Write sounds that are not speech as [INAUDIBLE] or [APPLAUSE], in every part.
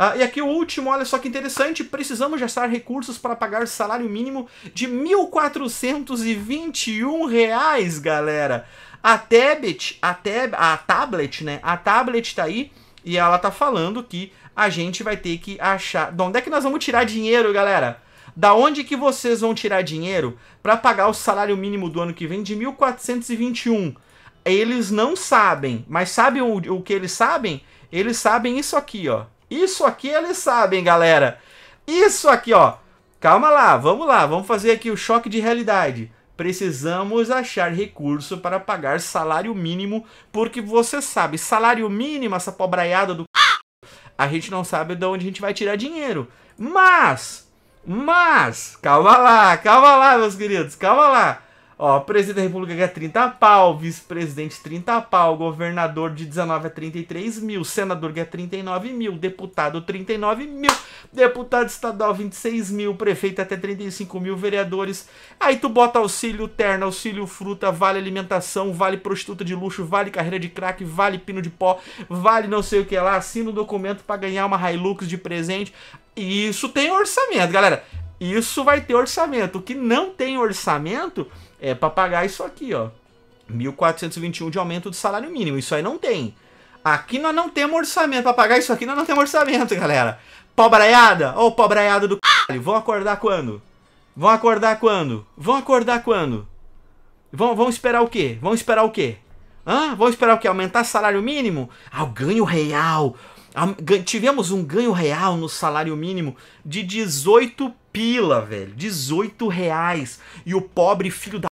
Ah, e aqui o último, olha só que interessante, precisamos gastar recursos para pagar o salário mínimo de R$ 1.421, galera. A tablet, a, tab, a tablet, né? A tablet tá aí e ela tá falando que a gente vai ter que achar. De onde é que nós vamos tirar dinheiro, galera? Da onde que vocês vão tirar dinheiro para pagar o salário mínimo do ano que vem de 1.421? Eles não sabem, mas sabem o, o que eles sabem? Eles sabem isso aqui, ó. Isso aqui eles sabem, galera. Isso aqui, ó. Calma lá, vamos lá, vamos fazer aqui o choque de realidade. Precisamos achar recurso para pagar salário mínimo, porque você sabe, salário mínimo, essa pobraiada do a gente não sabe de onde a gente vai tirar dinheiro. Mas, mas, calma lá, calma lá, meus queridos, calma lá. Ó, presidente da República ganha 30 pau, vice-presidente 30 pau, governador de 19 a 33 mil, senador ganha 39 mil, deputado 39 mil, deputado estadual 26 mil, prefeito até 35 mil, vereadores. Aí tu bota auxílio terno, auxílio fruta, vale alimentação, vale prostituta de luxo, vale carreira de crack, vale pino de pó, vale não sei o que lá, assina o um documento para ganhar uma Hilux de presente. E isso tem orçamento, galera. Isso vai ter orçamento. O que não tem orçamento é, para pagar isso aqui, ó. 1.421 de aumento do salário mínimo. Isso aí não tem. Aqui nós não temos orçamento para pagar isso aqui, nós não temos orçamento, [LAUGHS] galera. Pobraiada, ô oh, pobraiada do c... Vão acordar quando? Vão acordar quando? Vão acordar quando? Vão, vão esperar o quê? Vão esperar o quê? Hã? Vão esperar o quê? Aumentar salário mínimo? Ah, o ganho real. Ah, tivemos um ganho real no salário mínimo de 18 pila, velho. 18 reais. E o pobre filho da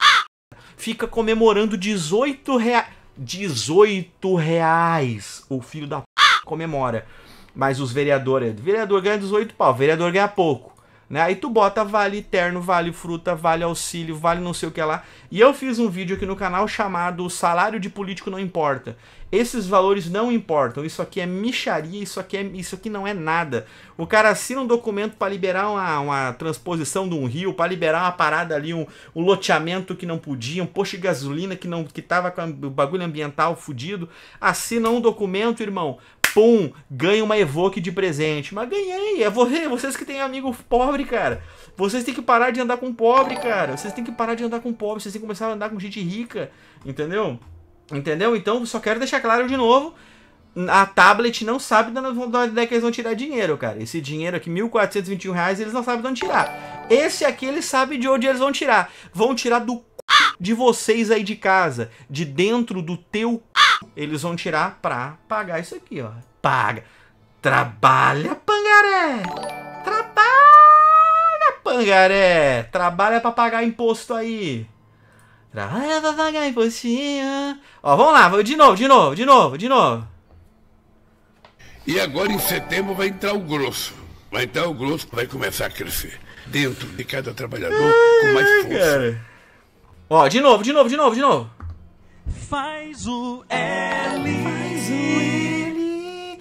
fica comemorando 18 reais. 18 reais o filho da p... comemora. Mas os vereadores. Vereador ganha 18 pau, vereador ganha pouco. Né? Aí tu bota vale terno, vale fruta, vale auxílio, vale não sei o que lá. E eu fiz um vídeo aqui no canal chamado Salário de Político Não Importa. Esses valores não importam. Isso aqui é micharia, isso aqui, é, isso aqui não é nada. O cara assina um documento para liberar uma, uma, transposição de um rio, para liberar uma parada ali, um, um, loteamento que não podia, um posto de gasolina que não que tava com o bagulho ambiental fudido. Assina um documento, irmão, pum, ganha uma Evoque de presente. Mas ganhei, é [LAUGHS] vocês que têm amigo pobre, cara. Vocês têm que parar de andar com pobre, cara. Vocês têm que parar de andar com pobre, vocês têm que começar a andar com gente rica, entendeu? Entendeu? Então, só quero deixar claro de novo, a tablet não sabe de onde é que eles vão tirar dinheiro, cara. Esse dinheiro aqui, R$ 1.421, reais, eles não sabem de onde tirar. Esse aqui, eles sabem de onde eles vão tirar. Vão tirar do c... de vocês aí de casa, de dentro do teu c eles vão tirar pra pagar isso aqui, ó. Paga. Trabalha, pangaré! Trabalha, pangaré! Trabalha pra pagar imposto aí. Trabalha pra pagar impostinho. Ó, vamos lá. De novo, de novo, de novo, de novo. E agora em setembro vai entrar o grosso. Vai entrar o grosso, vai começar a crescer. Dentro de cada trabalhador, Ai, com mais força. Cara. Ó, de novo, de novo, de novo, de novo faz o L. Faz o L.